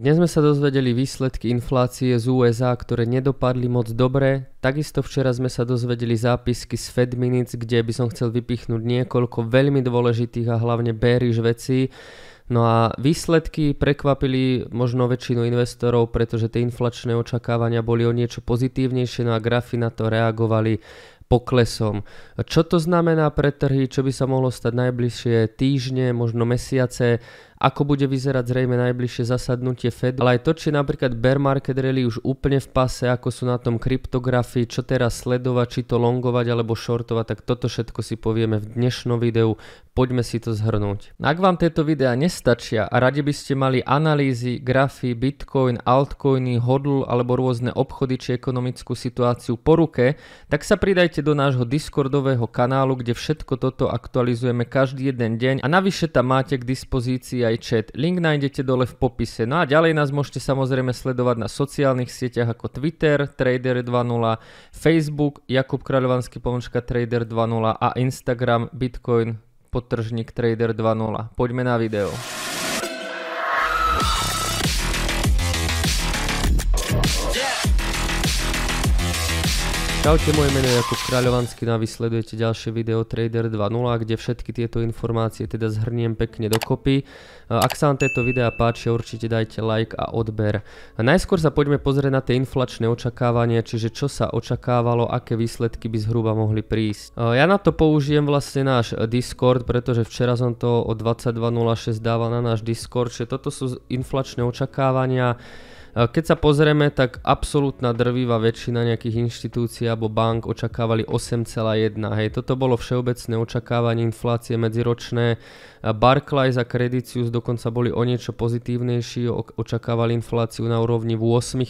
Dnes sme sa dozvedeli výsledky inflácie z USA, ktoré nedopadli moc dobre. Takisto včera sme sa dozvedeli zápisky z Fed Minutes, kde by som chcel vypichnúť niekoľko veľmi dôležitých a hlavne bearish vecí. No a výsledky prekvapili možno väčšinu investorov, pretože tie inflačné očakávania boli o niečo pozitívnejšie, no a grafy na to reagovali poklesom. Čo to znamená pre trhy, čo by sa mohlo stať najbližšie týždne, možno mesiace? ako bude vyzerať zrejme najbližšie zasadnutie Fed, ale aj to, či napríklad bear market rally už úplne v pase, ako sú na tom kryptografii, čo teraz sledovať, či to longovať alebo shortovať, tak toto všetko si povieme v dnešnom videu, poďme si to zhrnúť. Ak vám tieto videá nestačia a radi by ste mali analýzy, grafy, bitcoin, altcoiny, hodl alebo rôzne obchody či ekonomickú situáciu po ruke, tak sa pridajte do nášho Discordového kanálu, kde všetko toto aktualizujeme každý jeden deň a navyše tam máte k dispozícii aj chat. Link nájdete dole v popise. No a ďalej nás môžete samozrejme sledovať na sociálnych sieťach ako Twitter, Trader20, Facebook, Jakub Kráľovanský pomočka Trader20 a Instagram Bitcoin potržník Trader20. Poďme na video. Čaute, moje meno je Jakub Kráľovanský no a vysledujete ďalšie video Trader 2.0, kde všetky tieto informácie teda zhrniem pekne dokopy. Ak sa vám tieto videá páči určite dajte like a odber. najskôr sa poďme pozrieť na tie inflačné očakávania, čiže čo sa očakávalo, aké výsledky by zhruba mohli prísť. Ja na to použijem vlastne náš Discord, pretože včera som to o 22.06 dával na náš Discord, čiže toto sú inflačné očakávania. Keď sa pozrieme, tak absolútna drvíva väčšina nejakých inštitúcií alebo bank očakávali 8,1. Hej, toto bolo všeobecné očakávanie inflácie medziročné. Barclays a Creditius dokonca boli o niečo pozitívnejší, očakávali infláciu na úrovni 8%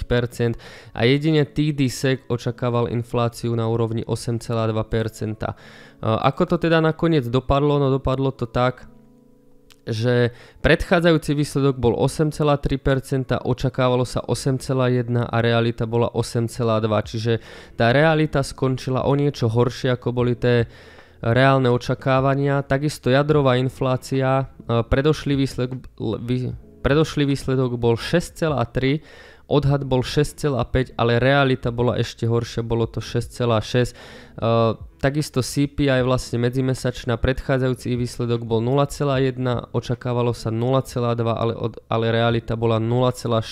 a jedine TD Sec očakával infláciu na úrovni 8,2%. Ako to teda nakoniec dopadlo? No dopadlo to tak, že predchádzajúci výsledok bol 8,3%, očakávalo sa 8,1% a realita bola 8,2%, čiže tá realita skončila o niečo horšie, ako boli tie reálne očakávania. Takisto jadrová inflácia, e, predošlý výsledok, predošlý výsledok bol 6,3%, Odhad bol 6,5, ale realita bola ešte horšia, bolo to 6,6. Uh, ehm, takisto CPI vlastne medzimesačná, predchádzajúci výsledok bol 0,1, očakávalo sa 0,2, ale, od, ale realita bola 0,4.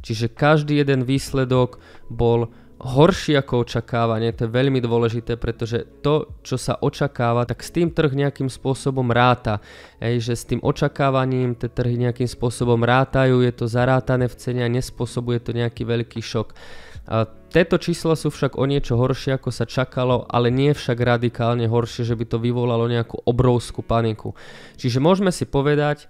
Čiže každý jeden výsledok bol horší ako očakávanie, to je veľmi dôležité, pretože to, čo sa očakáva, tak s tým trh nejakým spôsobom ráta. Ej, že s tým očakávaním tie trhy nejakým spôsobom rátajú, je to zarátané v cene a nespôsobuje to nejaký veľký šok. A tieto čísla sú však o niečo horšie, ako sa čakalo, ale nie však radikálne horšie, že by to vyvolalo nejakú obrovskú paniku. Čiže môžeme si povedať,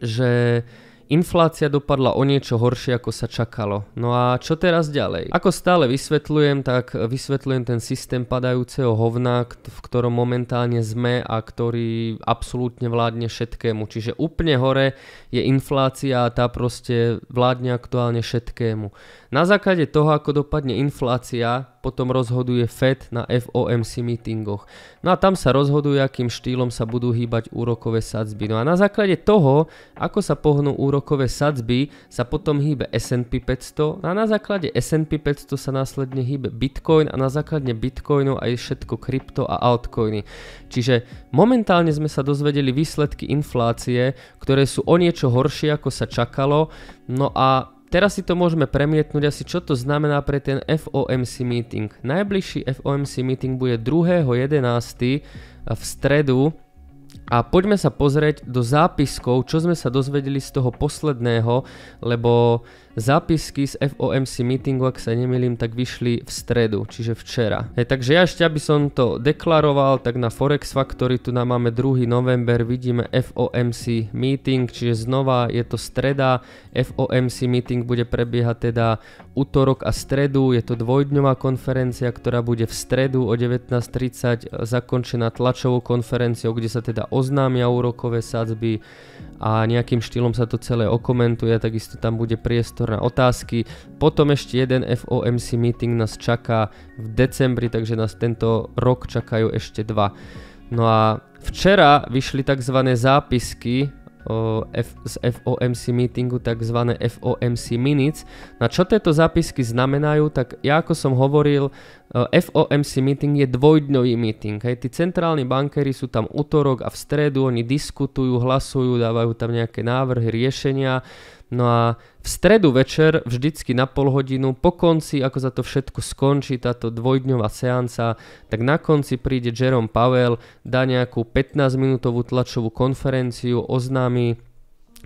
že Inflácia dopadla o niečo horšie, ako sa čakalo. No a čo teraz ďalej? Ako stále vysvetľujem, tak vysvetľujem ten systém padajúceho hovna, v ktorom momentálne sme a ktorý absolútne vládne všetkému. Čiže úplne hore je inflácia a tá proste vládne aktuálne všetkému. Na základe toho, ako dopadne inflácia, potom rozhoduje FED na FOMC meetingoch. No a tam sa rozhoduje, akým štýlom sa budú hýbať úrokové sadzby. No a na základe toho, ako sa pohnú úrokové sadzby, sa potom hýbe S&P 500 a na základe S&P 500 sa následne hýbe Bitcoin a na základe Bitcoinu aj všetko krypto a altcoiny. Čiže momentálne sme sa dozvedeli výsledky inflácie, ktoré sú o niečo horšie ako sa čakalo, no a Teraz si to môžeme premietnúť asi čo to znamená pre ten FOMC meeting. Najbližší FOMC meeting bude 2.11. v stredu a poďme sa pozrieť do zápiskov, čo sme sa dozvedeli z toho posledného, lebo Zápisky z FOMC meetingu, ak sa nemýlim, tak vyšli v stredu, čiže včera. E, takže ja ešte, aby som to deklaroval, tak na Forex Factory tu nám máme 2. november, vidíme FOMC meeting, čiže znova je to streda. FOMC meeting bude prebiehať teda útorok a stredu, je to dvojdňová konferencia, ktorá bude v stredu o 19.30 zakončená tlačovou konferenciou, kde sa teda oznámia úrokové sadzby a nejakým štýlom sa to celé okomentuje, takisto tam bude priestor na otázky. Potom ešte jeden FOMC meeting nás čaká v decembri, takže nás tento rok čakajú ešte dva. No a včera vyšli tzv. zápisky F, z FOMC meetingu tzv. FOMC minutes. Na čo tieto zápisky znamenajú, tak ja ako som hovoril, FOMC meeting je dvojdňový meeting. Hej. Tí centrálni bankéri sú tam útorok a v stredu, oni diskutujú, hlasujú, dávajú tam nejaké návrhy, riešenia. No a v stredu večer, vždycky na pol hodinu, po konci, ako sa to všetko skončí, táto dvojdňová seanca, tak na konci príde Jerome Powell, dá nejakú 15-minútovú tlačovú konferenciu, oznámi,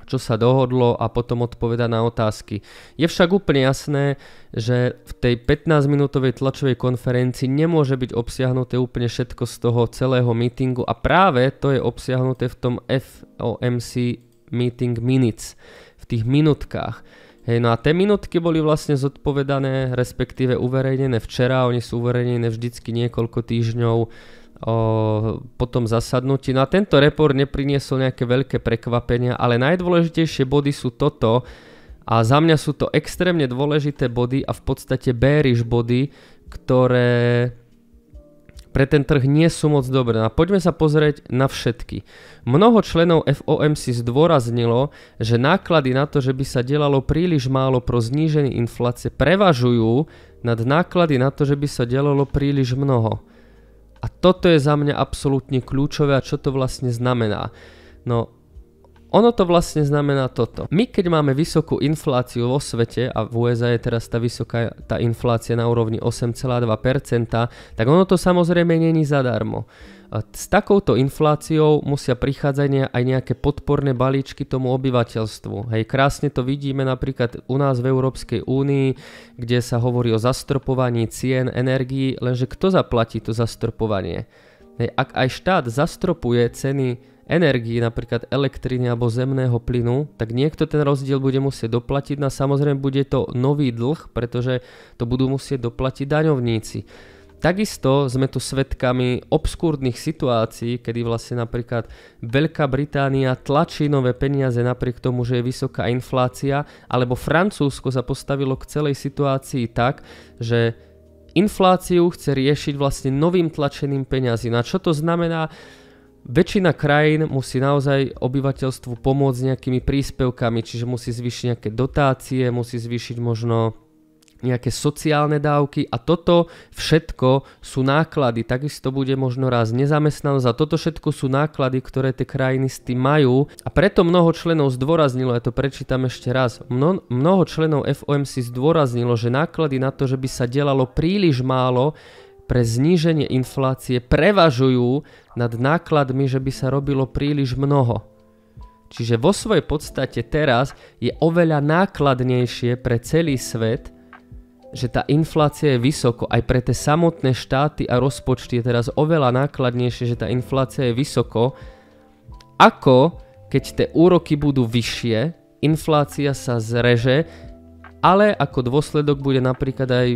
čo sa dohodlo a potom odpoveda na otázky. Je však úplne jasné, že v tej 15-minútovej tlačovej konferencii nemôže byť obsiahnuté úplne všetko z toho celého meetingu a práve to je obsiahnuté v tom FOMC Meeting Minutes tých minutkách. Hej, no a tie minutky boli vlastne zodpovedané, respektíve uverejnené včera, oni sú uverejnené vždycky niekoľko týždňov o, potom zasadnutí. No a tento report nepriniesol nejaké veľké prekvapenia, ale najdôležitejšie body sú toto a za mňa sú to extrémne dôležité body a v podstate bearish body, ktoré pre ten trh nie sú moc dobré. A poďme sa pozrieť na všetky. Mnoho členov FOMC zdôraznilo, že náklady na to, že by sa delalo príliš málo pro zníženie inflácie, prevažujú nad náklady na to, že by sa delalo príliš mnoho. A toto je za mňa absolútne kľúčové a čo to vlastne znamená. No ono to vlastne znamená toto. My keď máme vysokú infláciu vo svete a v USA je teraz tá vysoká tá inflácia na úrovni 8,2%, tak ono to samozrejme není zadarmo. S takouto infláciou musia prichádzať aj nejaké podporné balíčky tomu obyvateľstvu. Hej, krásne to vidíme napríklad u nás v Európskej únii, kde sa hovorí o zastropovaní cien energií, lenže kto zaplatí to zastropovanie? Hej, ak aj štát zastropuje ceny energii, napríklad elektriny alebo zemného plynu, tak niekto ten rozdiel bude musieť doplatiť no a samozrejme bude to nový dlh, pretože to budú musieť doplatiť daňovníci. Takisto sme tu svetkami obskúrnych situácií, kedy vlastne napríklad Veľká Británia tlačí nové peniaze napriek tomu, že je vysoká inflácia, alebo Francúzsko sa postavilo k celej situácii tak, že infláciu chce riešiť vlastne novým tlačeným peňazí. No a čo to znamená? Väčšina krajín musí naozaj obyvateľstvu pomôcť nejakými príspevkami, čiže musí zvýšiť nejaké dotácie, musí zvýšiť možno nejaké sociálne dávky a toto všetko sú náklady. Takisto bude možno raz nezamestnanosť a toto všetko sú náklady, ktoré tie krajiny s tým majú. A preto mnoho členov zdôraznilo, ja to prečítam ešte raz, mno, mnoho členov FOMC zdôraznilo, že náklady na to, že by sa delalo príliš málo, pre zníženie inflácie prevažujú nad nákladmi, že by sa robilo príliš mnoho. Čiže vo svojej podstate teraz je oveľa nákladnejšie pre celý svet, že tá inflácia je vysoko. Aj pre tie samotné štáty a rozpočty je teraz oveľa nákladnejšie, že tá inflácia je vysoko, ako keď tie úroky budú vyššie, inflácia sa zreže, ale ako dôsledok bude napríklad aj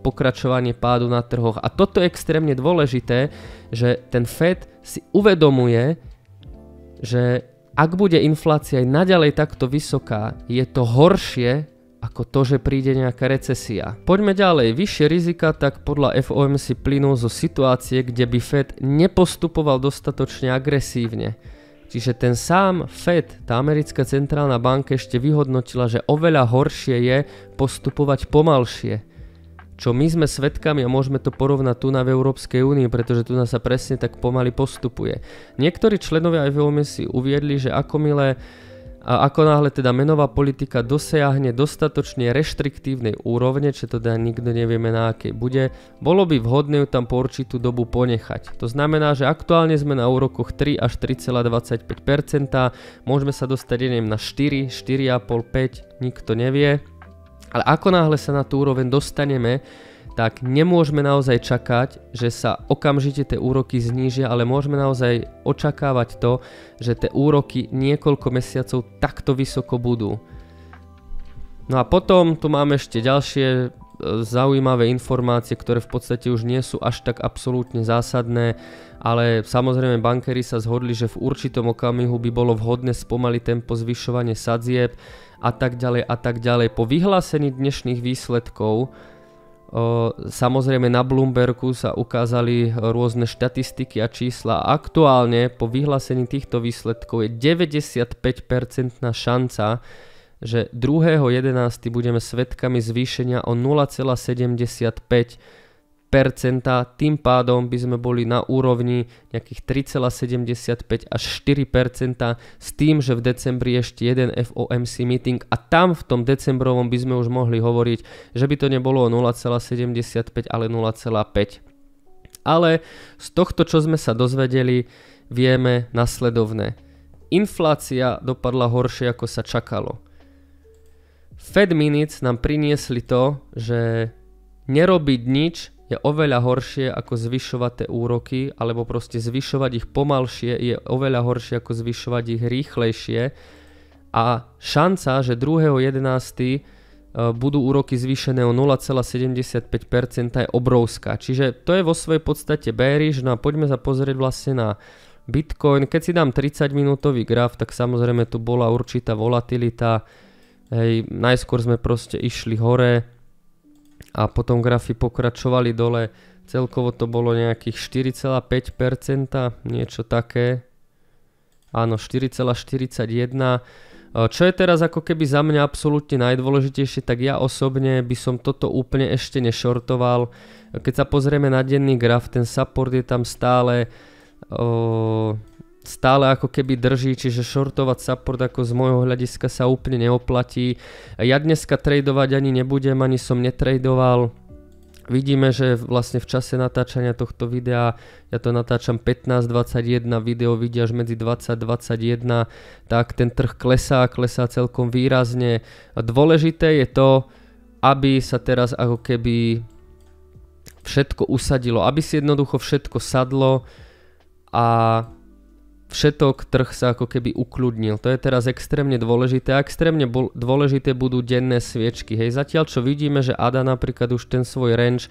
pokračovanie pádu na trhoch. A toto je extrémne dôležité, že ten Fed si uvedomuje, že ak bude inflácia aj naďalej takto vysoká, je to horšie ako to, že príde nejaká recesia. Poďme ďalej. Vyššie rizika tak podľa FOMC plynú zo situácie, kde by Fed nepostupoval dostatočne agresívne. Čiže ten sám Fed, tá americká centrálna banka ešte vyhodnotila, že oveľa horšie je postupovať pomalšie čo my sme svetkami a môžeme to porovnať tu na v Európskej únii, pretože tu sa presne tak pomaly postupuje. Niektorí členovia EVOME si uviedli, že ako milé a ako náhle teda menová politika dosiahne dostatočne reštriktívnej úrovne, čo teda nikto nevieme na akej bude, bolo by vhodné ju tam po určitú dobu ponechať. To znamená, že aktuálne sme na úrokoch 3 až 3,25%, môžeme sa dostať neviem na 4, 4,5, 5, nikto nevie. Ale ako náhle sa na tú úroveň dostaneme, tak nemôžeme naozaj čakať, že sa okamžite tie úroky znížia, ale môžeme naozaj očakávať to, že tie úroky niekoľko mesiacov takto vysoko budú. No a potom tu máme ešte ďalšie zaujímavé informácie, ktoré v podstate už nie sú až tak absolútne zásadné, ale samozrejme bankery sa zhodli, že v určitom okamihu by bolo vhodné spomaliť tempo zvyšovanie sadzieb a tak ďalej a tak ďalej. Po vyhlásení dnešných výsledkov Samozrejme na Bloombergu sa ukázali rôzne štatistiky a čísla. Aktuálne po vyhlásení týchto výsledkov je 95% šanca, že 2.11. budeme svetkami zvýšenia o 0,75 tým pádom by sme boli na úrovni nejakých 3,75 až 4 s tým, že v decembri ešte jeden FOMC meeting a tam v tom decembrovom by sme už mohli hovoriť, že by to nebolo o 0,75, ale 0,5. Ale z tohto, čo sme sa dozvedeli, vieme nasledovné. Inflácia dopadla horšie, ako sa čakalo. Fed Minutes nám priniesli to, že nerobiť nič je oveľa horšie ako zvyšovať tie úroky, alebo proste zvyšovať ich pomalšie je oveľa horšie ako zvyšovať ich rýchlejšie. A šanca, že 2.11 eh, budú úroky zvýšené o 0,75% je obrovská. Čiže to je vo svojej podstate bearish, no a poďme sa pozrieť vlastne na Bitcoin. Keď si dám 30 minútový graf, tak samozrejme tu bola určitá volatilita, Hej, najskôr sme proste išli hore a potom grafy pokračovali dole. Celkovo to bolo nejakých 4,5%, niečo také. Áno, 4,41. E, čo je teraz ako keby za mňa absolútne najdôležitejšie, tak ja osobne by som toto úplne ešte nešortoval. Keď sa pozrieme na denný graf, ten support je tam stále stále ako keby drží, čiže shortovať support ako z môjho hľadiska sa úplne neoplatí. Ja dneska tradovať ani nebudem, ani som netradoval. Vidíme, že vlastne v čase natáčania tohto videa, ja to natáčam 15.21, video vidia až medzi 20.21, tak ten trh klesá, klesá celkom výrazne. dôležité je to, aby sa teraz ako keby všetko usadilo, aby si jednoducho všetko sadlo a všetok trh sa ako keby ukludnil. To je teraz extrémne dôležité. A extrémne bol, dôležité budú denné sviečky. Hej, zatiaľ čo vidíme, že Ada napríklad už ten svoj range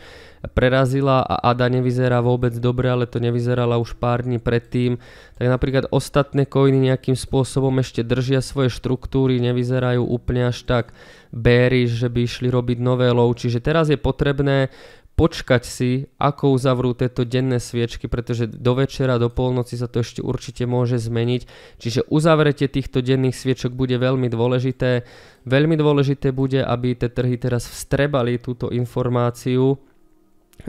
prerazila a Ada nevyzerá vôbec dobre, ale to nevyzerala už pár dní predtým, tak napríklad ostatné koiny nejakým spôsobom ešte držia svoje štruktúry, nevyzerajú úplne až tak bearish, že by išli robiť nové low, čiže teraz je potrebné počkať si, ako uzavrú tieto denné sviečky, pretože do večera, do polnoci sa to ešte určite môže zmeniť. Čiže uzavretie týchto denných sviečok bude veľmi dôležité. Veľmi dôležité bude, aby tie trhy teraz vstrebali túto informáciu.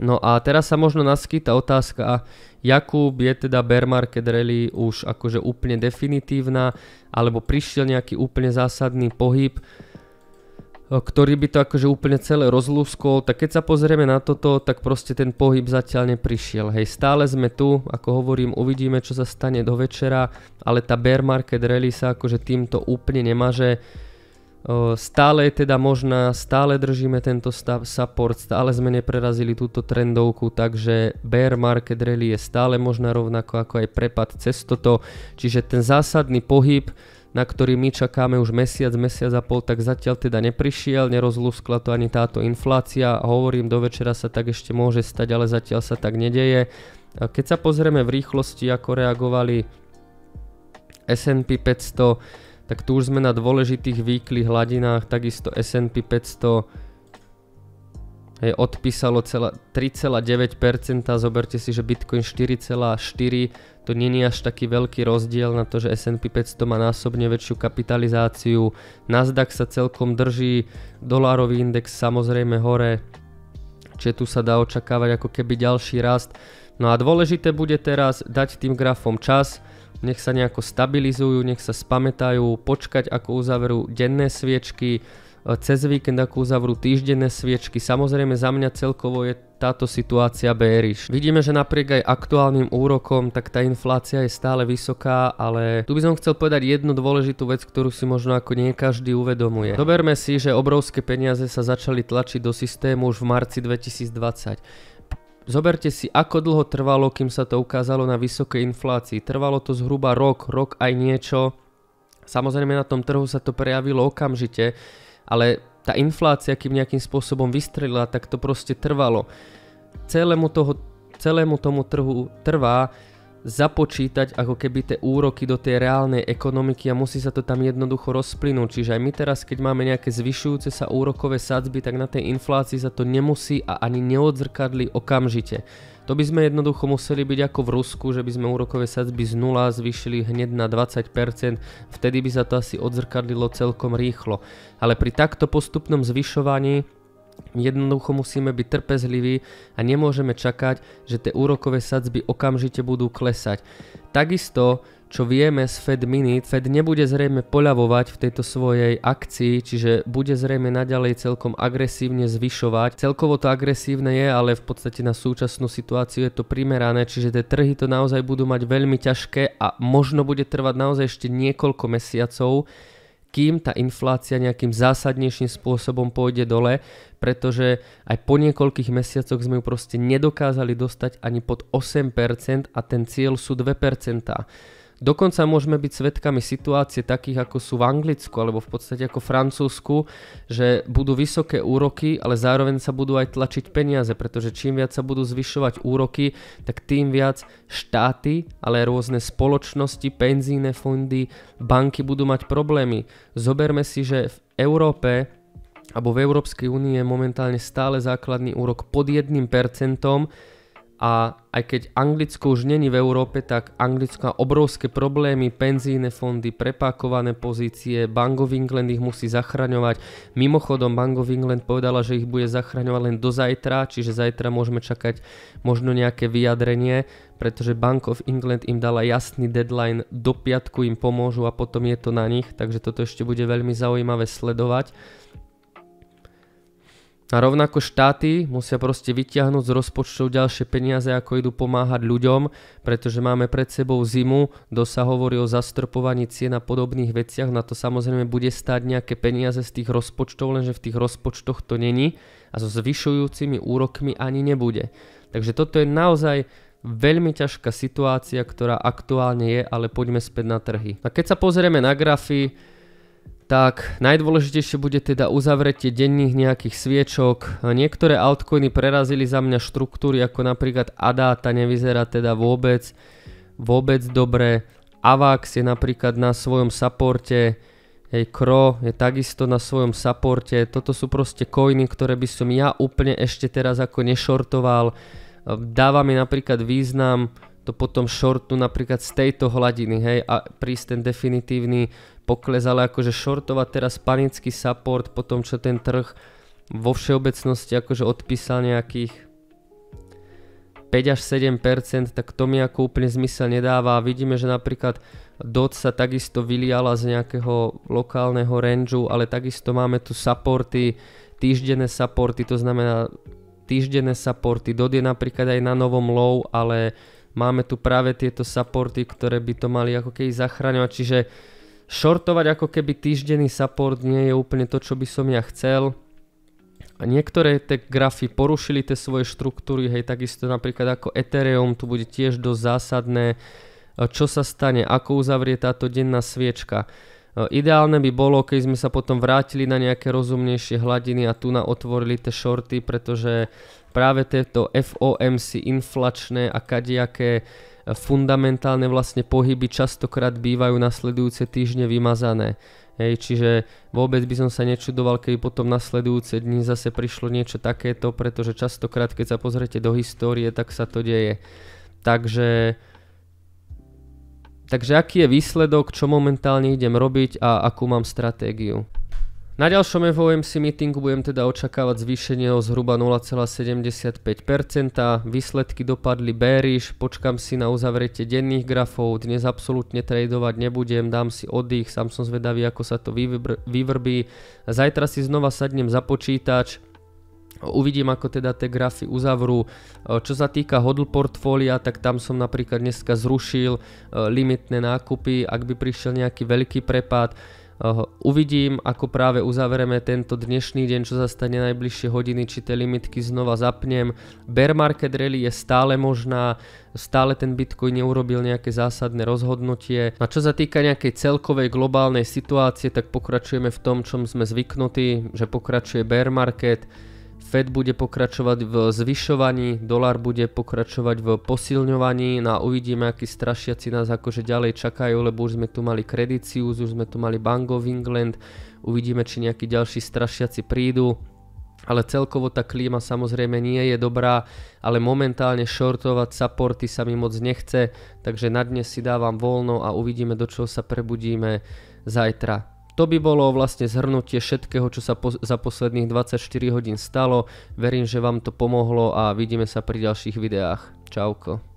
No a teraz sa možno naskýta otázka, Jakub, je teda bear market rally už akože úplne definitívna, alebo prišiel nejaký úplne zásadný pohyb ktorý by to akože úplne celé rozlúskol, tak keď sa pozrieme na toto, tak proste ten pohyb zatiaľ neprišiel. Hej, stále sme tu, ako hovorím, uvidíme, čo sa stane do večera, ale tá bear market rally sa akože týmto úplne nemaže. Stále je teda možná, stále držíme tento stav support, stále sme neprerazili túto trendovku, takže bear market rally je stále možná rovnako ako aj prepad cez toto, čiže ten zásadný pohyb na ktorý my čakáme už mesiac, mesiac a pol, tak zatiaľ teda neprišiel, nerozlúskla to ani táto inflácia. Hovorím, do večera sa tak ešte môže stať, ale zatiaľ sa tak nedeje. Keď sa pozrieme v rýchlosti, ako reagovali S&P 500, tak tu už sme na dôležitých výkly hladinách, takisto S&P 500 Hej, odpísalo 3,9%, zoberte si, že Bitcoin 4,4%, to není až taký veľký rozdiel na to, že S&P 500 má násobne väčšiu kapitalizáciu, Nasdaq sa celkom drží, dolárový index samozrejme hore, čiže tu sa dá očakávať ako keby ďalší rast. No a dôležité bude teraz dať tým grafom čas, nech sa nejako stabilizujú, nech sa spamätajú, počkať ako uzaverú denné sviečky, cez víkend ako uzavrú týždenné sviečky. Samozrejme za mňa celkovo je táto situácia bearish. Vidíme, že napriek aj aktuálnym úrokom, tak tá inflácia je stále vysoká, ale tu by som chcel povedať jednu dôležitú vec, ktorú si možno ako nie každý uvedomuje. Doberme si, že obrovské peniaze sa začali tlačiť do systému už v marci 2020. Zoberte si, ako dlho trvalo, kým sa to ukázalo na vysokej inflácii. Trvalo to zhruba rok, rok aj niečo. Samozrejme na tom trhu sa to prejavilo okamžite ale tá inflácia, kým nejakým spôsobom vystrelila, tak to proste trvalo. Celému, toho, celému tomu trhu trvá započítať ako keby tie úroky do tej reálnej ekonomiky a musí sa to tam jednoducho rozplynúť. Čiže aj my teraz, keď máme nejaké zvyšujúce sa úrokové sadzby, tak na tej inflácii sa to nemusí a ani neodzrkadli okamžite. To by sme jednoducho museli byť ako v Rusku, že by sme úrokové sadzby z 0 zvýšili hneď na 20%, vtedy by sa to asi odzrkadlilo celkom rýchlo. Ale pri takto postupnom zvyšovaní Jednoducho musíme byť trpezliví a nemôžeme čakať, že tie úrokové sadzby okamžite budú klesať. Takisto, čo vieme z Fed Minute, Fed nebude zrejme poľavovať v tejto svojej akcii, čiže bude zrejme naďalej celkom agresívne zvyšovať. Celkovo to agresívne je, ale v podstate na súčasnú situáciu je to primerané, čiže tie trhy to naozaj budú mať veľmi ťažké a možno bude trvať naozaj ešte niekoľko mesiacov, kým tá inflácia nejakým zásadnejším spôsobom pôjde dole, pretože aj po niekoľkých mesiacoch sme ju proste nedokázali dostať ani pod 8% a ten cieľ sú 2%. Dokonca môžeme byť svetkami situácie takých, ako sú v Anglicku alebo v podstate ako v Francúzsku, že budú vysoké úroky, ale zároveň sa budú aj tlačiť peniaze, pretože čím viac sa budú zvyšovať úroky, tak tým viac štáty, ale aj rôzne spoločnosti, penzíne fondy, banky budú mať problémy. Zoberme si, že v Európe alebo v Európskej únii je momentálne stále základný úrok pod 1%, a aj keď Anglicko už není v Európe, tak Anglicko má obrovské problémy, penzíne fondy, prepákované pozície, Bank of England ich musí zachraňovať. Mimochodom Bank of England povedala, že ich bude zachraňovať len do zajtra, čiže zajtra môžeme čakať možno nejaké vyjadrenie, pretože Bank of England im dala jasný deadline, do piatku im pomôžu a potom je to na nich, takže toto ešte bude veľmi zaujímavé sledovať. A rovnako štáty musia proste vyťahnuť z rozpočtov ďalšie peniaze, ako idú pomáhať ľuďom, pretože máme pred sebou zimu, dosa hovorí o zastropovaní cien a podobných veciach, na to samozrejme bude stáť nejaké peniaze z tých rozpočtov, lenže v tých rozpočtoch to není a so zvyšujúcimi úrokmi ani nebude. Takže toto je naozaj veľmi ťažká situácia, ktorá aktuálne je, ale poďme späť na trhy. A keď sa pozrieme na grafy, tak najdôležitejšie bude teda uzavretie denných nejakých sviečok. Niektoré altcoiny prerazili za mňa štruktúry, ako napríklad Ada tá nevyzerá teda vôbec, vôbec dobre. Avax je napríklad na svojom supporte, hej, Kro je takisto na svojom supporte. Toto sú proste coiny, ktoré by som ja úplne ešte teraz ako nešortoval. Dáva mi napríklad význam to potom shortu napríklad z tejto hladiny, hej, a prísť ten definitívny pokles, ale akože shortovať teraz panický support po tom, čo ten trh vo všeobecnosti akože odpísal nejakých 5 až 7 tak to mi ako úplne zmysel nedáva. Vidíme, že napríklad DOT sa takisto vyliala z nejakého lokálneho rangeu, ale takisto máme tu supporty, týždenné supporty, to znamená týždenné supporty. DOT je napríklad aj na novom low, ale máme tu práve tieto supporty, ktoré by to mali ako keby zachraňovať, čiže Shortovať ako keby týždenný support nie je úplne to, čo by som ja chcel. A niektoré tie grafy porušili tie svoje štruktúry, hej, takisto napríklad ako Ethereum, tu bude tiež dosť zásadné, e, čo sa stane, ako uzavrie táto denná sviečka. E, ideálne by bolo, keď sme sa potom vrátili na nejaké rozumnejšie hladiny a tu na otvorili tie shorty, pretože práve tieto FOMC inflačné a kadejaké fundamentálne vlastne pohyby častokrát bývajú nasledujúce týždne vymazané. Hej, čiže vôbec by som sa nečudoval, keby potom nasledujúce dni zase prišlo niečo takéto, pretože častokrát, keď sa pozriete do histórie, tak sa to deje. Takže, takže aký je výsledok, čo momentálne idem robiť a akú mám stratégiu. Na ďalšom FOMC meetingu budem teda očakávať zvýšenie o zhruba 0,75%. Výsledky dopadli bearish, počkam si na uzavretie denných grafov, dnes absolútne tradovať nebudem, dám si oddych, sám som zvedavý, ako sa to vyvr- vyvrbí. Zajtra si znova sadnem za počítač, Uvidím, ako teda tie grafy uzavrú. E, čo sa týka hodl portfólia, tak tam som napríklad dneska zrušil e, limitné nákupy, ak by prišiel nejaký veľký prepad Uvidím, ako práve uzavereme tento dnešný deň, čo sa stane najbližšie hodiny, či tie limitky znova zapnem. Bear market rally je stále možná, stále ten Bitcoin neurobil nejaké zásadné rozhodnutie. A čo sa týka nejakej celkovej globálnej situácie, tak pokračujeme v tom, čom sme zvyknutí, že pokračuje bear market. Fed bude pokračovať v zvyšovaní, dolar bude pokračovať v posilňovaní no a uvidíme, akí strašiaci nás akože ďalej čakajú, lebo už sme tu mali Credicius, už sme tu mali Bank of England, uvidíme, či nejakí ďalší strašiaci prídu. Ale celkovo tá klíma samozrejme nie je dobrá, ale momentálne shortovať supporty sa mi moc nechce, takže na dnes si dávam voľno a uvidíme, do čoho sa prebudíme zajtra. To by bolo vlastne zhrnutie všetkého, čo sa po, za posledných 24 hodín stalo. Verím, že vám to pomohlo a vidíme sa pri ďalších videách. Čauko.